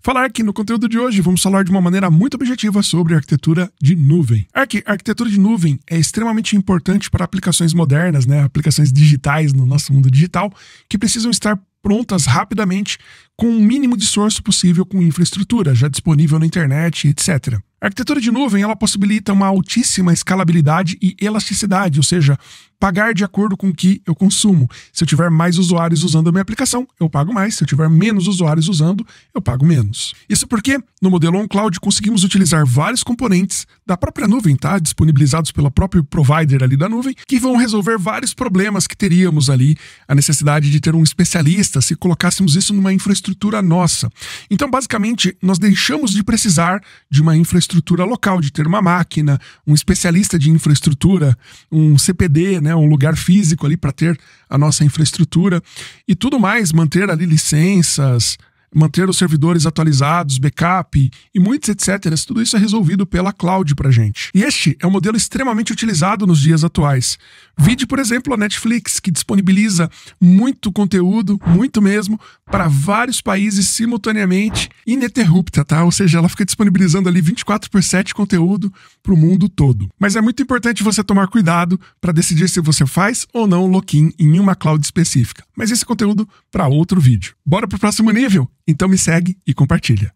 falar que no conteúdo de hoje vamos falar de uma maneira muito objetiva sobre arquitetura de nuvem. Arqu arquitetura de nuvem é extremamente importante para aplicações modernas, né, aplicações digitais no nosso mundo digital, que precisam estar prontas rapidamente com o mínimo de esforço possível com infraestrutura já disponível na internet, etc. A arquitetura de nuvem ela possibilita uma altíssima escalabilidade e elasticidade, ou seja, pagar de acordo com o que eu consumo. Se eu tiver mais usuários usando a minha aplicação, eu pago mais. Se eu tiver menos usuários usando, eu pago menos. Isso porque no modelo on-cloud conseguimos utilizar vários componentes da própria nuvem, tá? Disponibilizados pelo próprio provider ali da nuvem, que vão resolver vários problemas que teríamos ali, a necessidade de ter um especialista se colocássemos isso numa infraestrutura infraestrutura nossa. Então, basicamente, nós deixamos de precisar de uma infraestrutura local, de ter uma máquina, um especialista de infraestrutura, um CPD, né, um lugar físico ali para ter a nossa infraestrutura e tudo mais, manter ali licenças, manter os servidores atualizados, backup e muitos etc. Tudo isso é resolvido pela cloud para gente. E este é um modelo extremamente utilizado nos dias atuais. Vide, por exemplo, a Netflix, que disponibiliza muito conteúdo, muito mesmo, para vários países simultaneamente, ininterrupta, tá? Ou seja, ela fica disponibilizando ali 24 por 7 conteúdo para o mundo todo. Mas é muito importante você tomar cuidado para decidir se você faz ou não login em uma cloud específica. Mas esse conteúdo para outro vídeo. Bora para o próximo nível? Então me segue e compartilha.